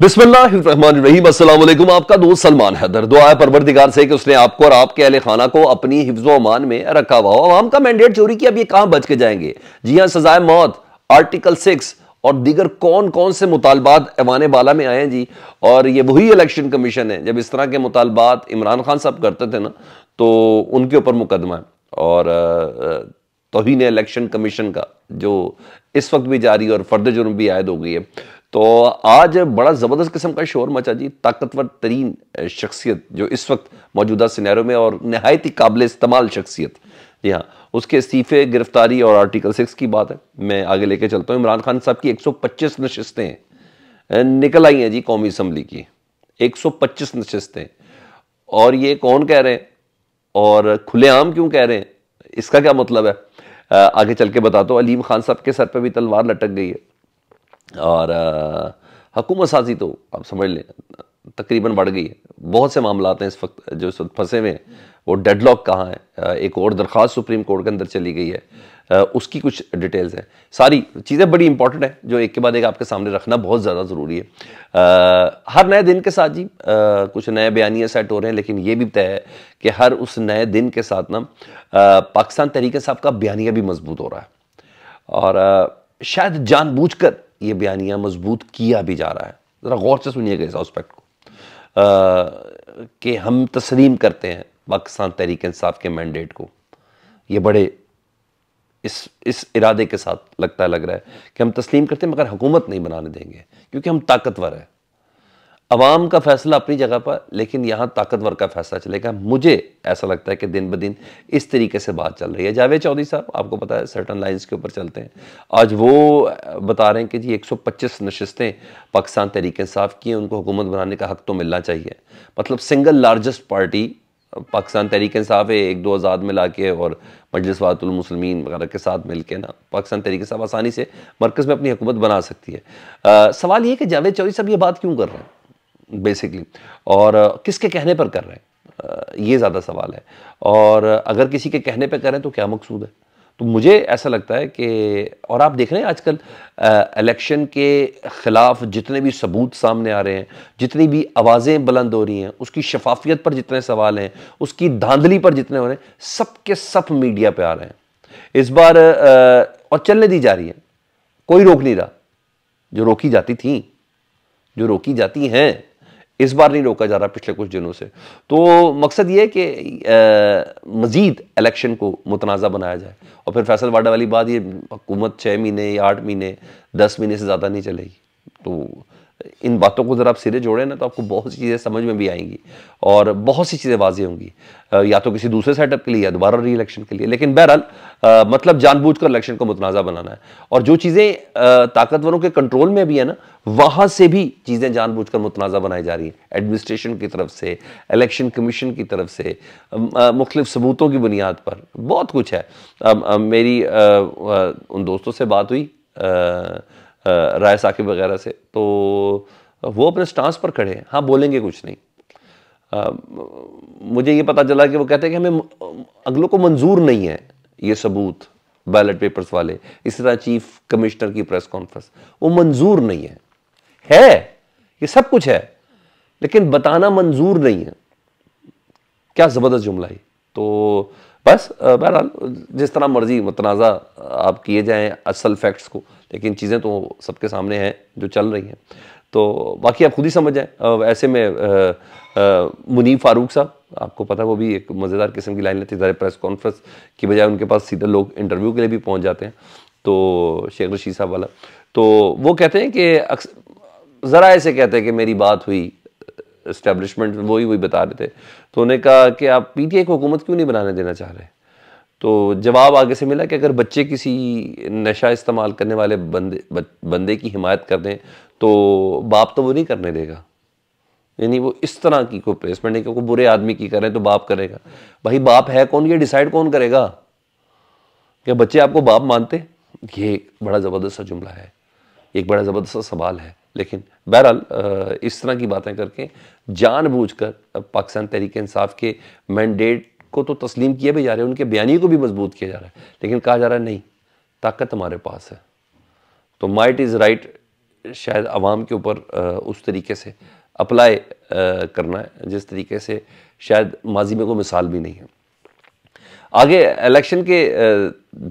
बिस्मिल्लाम असलम आपका दोस्त सलमान हैदर दुआ परवरदिगार से कि उसने आपको और आपके अहल खाना को अपनी हिफ़्जो अमान में रखा हुआ आवाम का मैंडेट चोरी की अब ये कहाँ बच के जाएंगे जी हाँ सजाए मौत आर्टिकल सिक्स और दीगर कौन कौन से मुतालबात ऐवान बाला में आए हैं जी और ये वही इलेक्शन कमीशन है जब इस तरह के मुतालबात इमरान खान साहब करते थे ना तो उनके ऊपर मुकदमा है और तोहन इलेक्शन कमीशन का जो इस वक्त भी जारी और फर्द जुर्म भी आयद हो गई है तो आज बड़ा ज़बरदस्त किस्म का शोर मचा जी ताकतवर तरीन शख्सियत जो इस वक्त मौजूदा सिनेरों में और नहायत ही काबिल इस्तेमाल शख्सियत जी हाँ उसके इस्तीफे गिरफ्तारी और आर्टिकल सिक्स की बात है मैं आगे लेके चलता हूँ इमरान खान साहब की एक सौ पच्चीस नशस्तें निकल आई हैं जी कौमी असम्बली की एक सौ पच्चीस नशस्तें और ये कौन कह रहे हैं और खुलेआम क्यों कह रहे हैं इसका क्या मतलब है आगे चल के बता दो अलीम खान साहब के सर पर भी तलवार लटक गई है और हकूमत साजी तो आप समझ लें तकरीबन बढ़ गई है बहुत से मामला हैं इस वक्त जो इस वक्त फंसे हुए हैं वो डेडलॉक कहाँ है एक और दरख्वास्त सुप्रीम कोर्ट के अंदर चली गई है उसकी कुछ डिटेल्स हैं सारी चीज़ें बड़ी इंपॉर्टेंट हैं जो एक के बाद एक आपके सामने रखना बहुत ज़्यादा ज़रूरी है आ, हर नए दिन के साथ जी आ, कुछ नए बयानिया सेट हो रहे हैं लेकिन ये भी तय है कि हर उस नए दिन के साथ ना पाकिस्तान तरीके साहब का बयानिया भी मजबूत हो रहा है और आ, शायद जानबूझ कर ये बयानिया मजबूत किया भी जा रहा है ज़रा गौर से सुनिएगा इस आस्पेक्ट को कि हम तस्लीम करते हैं पाकिस्तान तहरीक इंसाफ के मैंडेट को ये बड़े इस इस इरादे के साथ लगता लग रहा है कि हम तस्लीम करते हैं मगर हुकूमत नहीं बनाने देंगे क्योंकि हम ताकतवर हैं अवाम का फैसला अपनी जगह पर लेकिन यहाँ ताकतवर का फैसला चलेगा मुझे ऐसा लगता है कि दिन ब दिन इस तरीके से बात चल रही है जावेद चौधरी साहब आपको पता है सर्टन लाइंस के ऊपर चलते हैं आज वो बता रहे हैं कि जी 125 नशस्तें पाकिस्तान तरीके साफ की हैं उनको हुकूमत बनाने का हक तो मिलना चाहिए मतलब single largest party Pakistan Tehreek साफ़ है एक दो आज़ाद में ला के और मजलिस वगैरह के साथ मिल के ना पाकिस्तान तहरीक साफ आसानी से मरकज़ में अपनी हुकूमत बना सकती है सवाल ये कि जावेद चौधरी साहब ये बात क्यों कर रहे हैं बेसिकली और किसके कहने पर कर रहे हैं ये ज़्यादा सवाल है और अगर किसी के कहने पर करें तो क्या मकसूद है तो मुझे ऐसा लगता है कि और आप देख रहे हैं आजकल इलेक्शन के ख़िलाफ़ जितने भी सबूत सामने आ रहे हैं जितनी भी आवाज़ें बुलंद हो रही हैं उसकी शफाफियत पर जितने सवाल हैं उसकी धांधली पर जितने हो रहे हैं सब के सब मीडिया पे आ रहे हैं इस बार आ, और चलने दी जा रही है कोई रोक नहीं रहा जो रोकी जाती थी जो रोकी जाती हैं इस बार नहीं रोका जा रहा पिछले कुछ दिनों से तो मकसद ये है कि मज़ीद इलेक्शन को मुतनाज़ा बनाया जाए और फिर फैसल वाडा वाली बात ये हुकूमत छः महीने या आठ महीने दस महीने से ज़्यादा नहीं चलेगी तो इन बातों को ज़रा आप सिरे जोड़ें ना तो आपको बहुत सी चीज़ें समझ में भी आएंगी और बहुत सी चीज़ें वाजी होंगी या तो किसी दूसरे सेटअप के लिए या दोबारा री इलेक्शन के लिए लेकिन बहरहाल मतलब जानबूझकर इलेक्शन को मुतनाज़ा बनाना है और जो चीज़ें ताकतवरों के कंट्रोल में भी है ना वहाँ से भी चीज़ें कर मुतनाज़ा बनाई जा रही हैं एडमिनिस्ट्रेशन की तरफ से इलेक्शन कमीशन की तरफ से मुख्तफ सबूतों की बुनियाद पर बहुत कुछ है मेरी उन दोस्तों से बात हुई राय साकिब वगैरह से तो वो अपने स्टांस पर खड़े हैं हाँ बोलेंगे कुछ नहीं आ, मुझे ये पता चला कि वो कहते हैं कि हमें अगलों को मंजूर नहीं है ये सबूत बैलेट पेपर्स वाले इसी तरह चीफ कमिश्नर की प्रेस कॉन्फ्रेंस वो मंजूर नहीं है है ये सब कुछ है लेकिन बताना मंजूर नहीं है क्या ज़बरदस्त जुमला ही तो बस बहरहाल जिस तरह मर्जी मतनाज़ा आप किए जाएँ असल फैक्ट्स को लेकिन चीज़ें तो सबके सामने हैं जो चल रही हैं तो बाकी आप खुद ही समझ जाएँ ऐसे में मुनीब फारूक साहब आपको पता है वो भी एक मज़ेदार किस्म की लाइन लेती है प्रेस कॉन्फ्रेंस की बजाय उनके पास सीधे लोग इंटरव्यू के लिए भी पहुँच जाते हैं तो शेख रशीद साहब वाला तो वो कहते हैं कि अक्सर ज़रा ऐसे कहते हैं कि मेरी बात हुई इस्टेब्लिशमेंट वही वही बता रहे थे तो उन्होंने कहा कि आप पी टी आई को हुकूमत क्यों नहीं बनाने देना चाह रहे तो जवाब आगे से मिला कि अगर बच्चे किसी नशा इस्तेमाल करने वाले बंदे बंदे की हिमायत कर दें तो बाप तो वो नहीं करने देगा यानी वो इस तरह की कोई प्लेसमेंट नहीं क्योंकि बुरे आदमी की करें तो बाप करेगा भाई बाप है कौन ये डिसाइड कौन करेगा क्या बच्चे आपको बाप मानते ये बड़ा ज़बरदस्त सा जुमला है एक बड़ा ज़बरदस्त सा सवाल है लेकिन बहरहाल इस तरह की बातें करके जानबूझकर पाकिस्तान तहरीक इंसाफ के मैंडेट को तो तस्लीम किए भी जा रहे हैं उनके बयानी को भी मजबूत किया जा रहा है लेकिन कहा जा रहा है नहीं ताकत हमारे पास है तो माइट इज़ राइट शायद आवाम के ऊपर उस तरीके से अप्लाई करना है जिस तरीके से शायद माजी में कोई मिसाल भी नहीं है आगे इलेक्शन के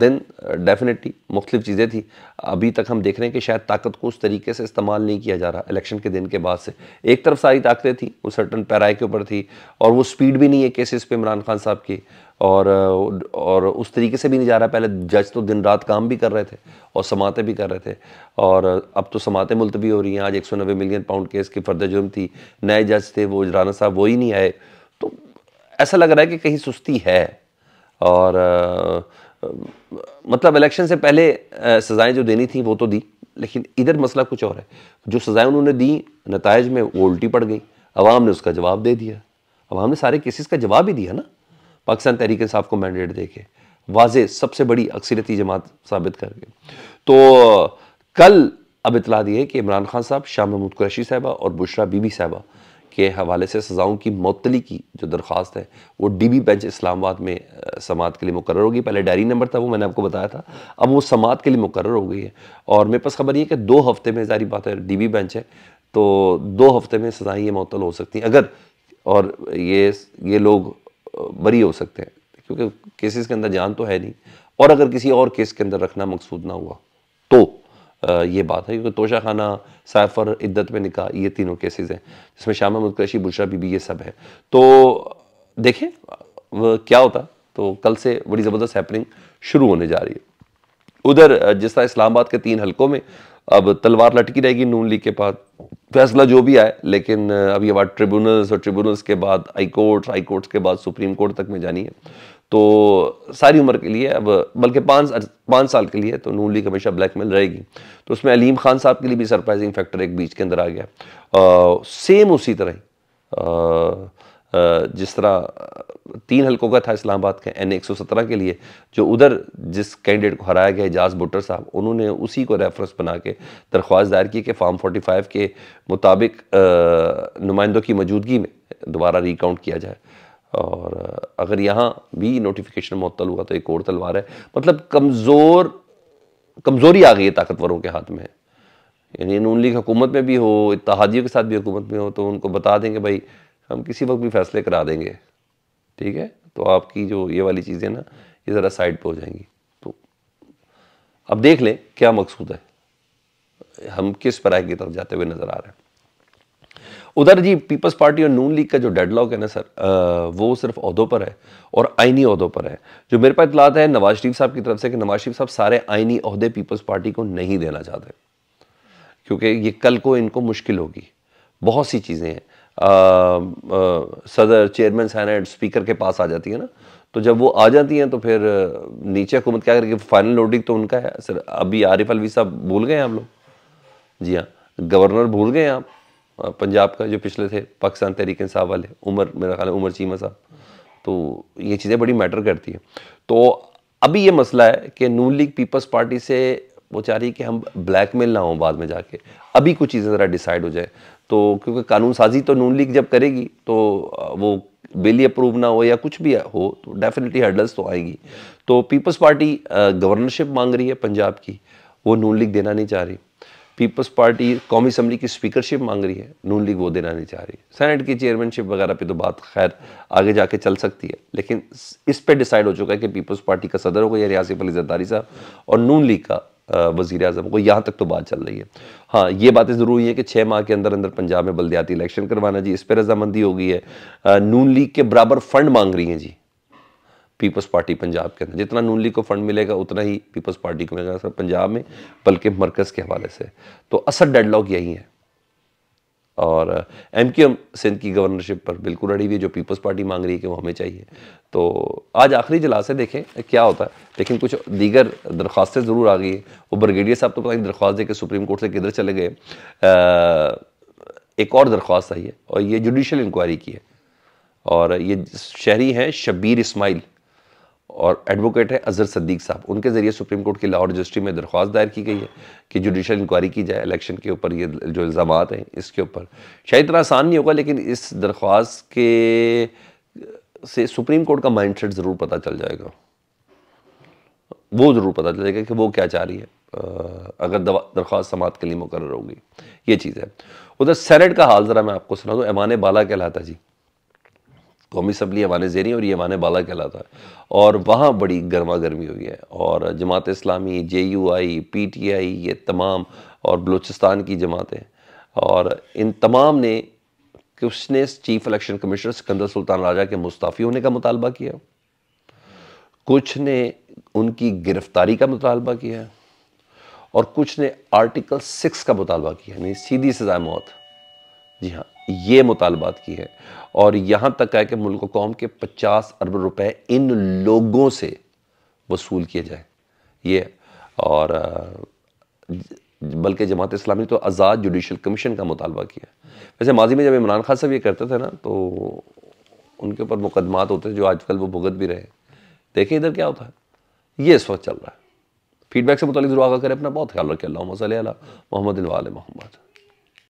दिन डेफिनेटली मुख्तलिफ चीज़ें थी अभी तक हम देख रहे हैं कि शायद ताकत को उस तरीके से इस्तेमाल नहीं किया जा रहा इलेक्शन के दिन के बाद से एक तरफ सारी ताकतें थी वो सर्टन पैराए के ऊपर थी और वो स्पीड भी नहीं है केसेस पे इमरान खान साहब की और और उस तरीके से भी नहीं जा रहा पहले जज तो दिन रात काम भी कर रहे थे और समातें भी कर रहे थे और अब तो समातें मुलतवी हो रही हैं आज एक सौ नब्बे मिलियन पाउंड केस की फर्द जुर्म थी नए जज थे वो राना साहब वो ही नहीं आए तो ऐसा लग रहा है कि कहीं सुस्ती है और आ, मतलब इलेक्शन से पहले सज़ाएं जो देनी थी वो तो दी लेकिन इधर मसला कुछ और है जो सज़ाएं उन्होंने दी नतज में वो उल्टी पड़ गई अवाम ने उसका जवाब दे दिया अवाम ने सारे केसेस का जवाब ही दिया ना पाकिस्तान तहरीक साहब को मैंडेट दे के वाज सबसे बड़ी अक्सरती जमात साबित करके तो कल अब इतला दी है कि इमरान खान साहब शाह महमूद कुरैशी साहबा और बुशरा बीबी साहबा के हवाले से सज़ाओं की मअतली की जो दरख्वास्त है वो डी बी बेंच इस्लामाबाद में समात के लिए मुकर होगी पहले डायरी नंबर था वो मैंने आपको बताया था अब वो समात के लिए मुकर हो गई है और मेरे पास खबर ये कि दो हफ्ते में जारी बात है डी बी बेंच है तो दो हफ्ते में सज़ाएँ ये मअतल हो सकती हैं अगर और ये ये लोग बरी हो सकते हैं क्योंकि केसेस के अंदर जान तो है नहीं और अगर किसी और केस के अंदर रखना मकसूद ना हुआ तो ये बात है क्योंकि तोशा खाना साइफर इद्दत में निका ये तीनों केसेस हैं जिसमें शाह महमूद कशी बुशरा बीबी ये सब है तो देखें क्या होता तो कल से बड़ी ज़बरदस्त हैपनिंग शुरू होने जा रही है उधर जिस तरह इस्लामाबाद के तीन हलकों में अब तलवार लटकी रहेगी नून लीग के पास फैसला जो भी आए लेकिन अब ये बात ट्रिब्यूनल्स और ट्रिब्यूनल्स के बाद हाई कोर्ट हाई कोर्ट्स के बाद सुप्रीम कोर्ट तक में जानी है तो सारी उम्र के लिए अब बल्कि पाँच पाँच साल के लिए तो नून लीग हमेशा ब्लैकमेल रहेगी तो उसमें अलीम खान साहब के लिए भी सरप्राइजिंग फैक्टर एक बीच के अंदर आ गया आ, सेम उसी तरह आ, जिस तरह तीन हलकों का था इस्लामाबाद के एन एक सौ सत्रह के लिए जो उधर जिस कैंडिडेट को हराया गया एजाज भुट्टर साहब उन्होंने उसी को रेफरेंस बना के दरख्वास्त दायर की कि फॉर्म फोर्टी फाइव के मुताबिक नुमाइंदों की मौजूदगी में दोबारा रिकाउंट किया जाए और अगर यहाँ भी नोटिफिकेशन मअतल हुआ तो एक और तलवार है मतलब कमज़ोर कमज़ोरी आ गई है ताकतवरों के हाथ में यानी नून लीग हुकूमत में भी हो इतिहादियों के साथ भी हुकूमत में हो तो उनको बता देंगे भाई हम किसी वक्त भी फैसले करा देंगे ठीक है तो आपकी जो ये वाली चीज़ें ना ये ज़रा साइड पर हो जाएंगी तो अब देख लें क्या मकसूद है हम किस पराय की तरफ जाते हुए नज़र आ रहे हैं उधर जी पीपल्स पार्टी और नून लीग का जो डेडलॉक है ना सर वो सिर्फ अहदों पर है और आइनी अहदों पर है जो मेरे पास इतलात है नवाज शरीफ साहब की तरफ से कि नवाज शरीफ साहब सारे आइनी अहदे पीपल्स पार्टी को नहीं देना चाहते क्योंकि ये कल को इनको मुश्किल होगी बहुत सी चीज़ें हैं आ, आ, सदर चेयरमैन सैनेट स्पीकर के पास आ जाती है ना तो जब वो आ जाती हैं तो फिर नीचे हुकूमत क्या करेगी फाइनल लोडिंग तो उनका है सर अभी आरिफ अलवी साहब भूल गए हैं आप लोग जी हाँ गवर्नर भूल गए आप पंजाब का जो पिछले थे पाकिस्तान तहरीक साहब वाले उमर मेरा ख्याल है उमर चीमा साहब तो ये चीज़ें बड़ी मैटर करती हैं तो अभी ये मसला है कि नून लीग पीपल्स पार्टी से वो चाह रही है कि हम ब्लैक मेल ना हों बाद में जाके अभी कुछ चीज़ें ज़रा डिसाइड हो जाए तो क्योंकि कानून साजी तो नून लीग जब करेगी तो वो बिल अप्रूव ना हो या कुछ भी हो तो डेफिनेटली हर्डल्स तो आएगी तो पीपल्स पार्टी गवर्नरशिप मांग रही है पंजाब की वो नून लीग देना नहीं चाह रही पीपल्स पार्टी कौमी असम्बली की स्पीकरशिप मांग रही है नून लीग वो देना नहीं चाह रही सेनेट की चेयरमैनशिप वगैरह पे तो बात खैर आगे जाके चल सकती है लेकिन इस पे डिसाइड हो चुका है कि पीपल्स पार्टी का सदर होगा या रियासी अली जरदारी साहब और नून लीग का वजी अजम को यहाँ तक तो बात चल रही है हाँ ये बातें ज़रूरी है कि छः माह के अंदर अंदर पंजाब में बल्दियाती इलेक्शन करवाना जी इस पर रजामंदी हो गई है नून लीग के बराबर फंड मांग रही हैं जी पीपल्स पार्टी पंजाब के अंदर जितना नून लीग को फंड मिलेगा उतना ही पीपल्स पार्टी को मिलेगा पंजाब में बल्कि मरकज़ के हवाले से तो असल डेडलॉक यही है और एम क्यू एम सिंध की गवर्नरशिप पर बिल्कुल अड़ी हुई है जो पीपल्स पार्टी मांग रही है कि वो हमें चाहिए तो आज आखिरी जलासे देखें क्या होता है लेकिन कुछ दीगर दरख्वास्तें ज़रूर आ गई हैं वो ब्रिगेडियर साहब तो पता नहीं दरख्वास्त देकर सुप्रीम कोर्ट से किधर चले गए एक और दरख्वास्त आई है और ये जुडिशल इंक्वायरी की है और ये शहरी हैं शबीर इसमाइल और एडवोकेट है अजहर सद्दीक साहब उनके ज़रिए सुप्रीम कोर्ट की लाहौर रजिस्ट्री में दरख्वास्त दायर की गई है कि जुडिशल इंक्वायरी की जाए इलेक्शन के ऊपर ये जो इल्ज़ाम हैं इसके ऊपर शायद इतना आसान नहीं होगा लेकिन इस दरख्वास्त के से सुप्रीम कोर्ट का माइंड सेट ज़रूर पता चल जाएगा वो ज़रूर पता जाएगा कि वो क्या चाह रही है अगर दरख्वास्त समात के लिए मुकर होगी ये चीज़ है उधर सेनेट का हाल ज़रा मैं आपको सुना दूँ ऐमान बाला कहलाता जी कौमी असम्बली एवान जेरी और ये बाला कहलाता है और वहाँ बड़ी गर्मा गर्मी हुई है और Jamaat Islami J U I P T I ये तमाम और बलूचिस्तान की जमातें और इन तमाम ने ने chief election commissioner Sikandar Sultan Raja के मुस्ताफ़ी होने का मुतालबा किया कुछ ने उनकी गिरफ्तारी का मुतालबा किया और कुछ ने आर्टिकल सिक्स का मुतालबा किया यानी सीधी सजा मौत जी हाँ ये मुतालबात की है और यहाँ तक है कि मुल्क कौम के पचास अरब रुपए इन लोगों से वसूल किए जाए ये और बल्कि जमात इस्लामी तो आज़ाद जुडिशल कमीशन का मुतालबा किया वैसे माजी में जब इमरान खान साहब ये करते थे ना तो उनके ऊपर मुकदमात होते थे जो आजकल वो भुगत भी रहे देखें इधर क्या होता है ये इस वक्त चल रहा है फीडबैक से मुतल दुआ करें अपना बहुत ख्याल रखें अल्लाह मोहम्मद मोहम्मद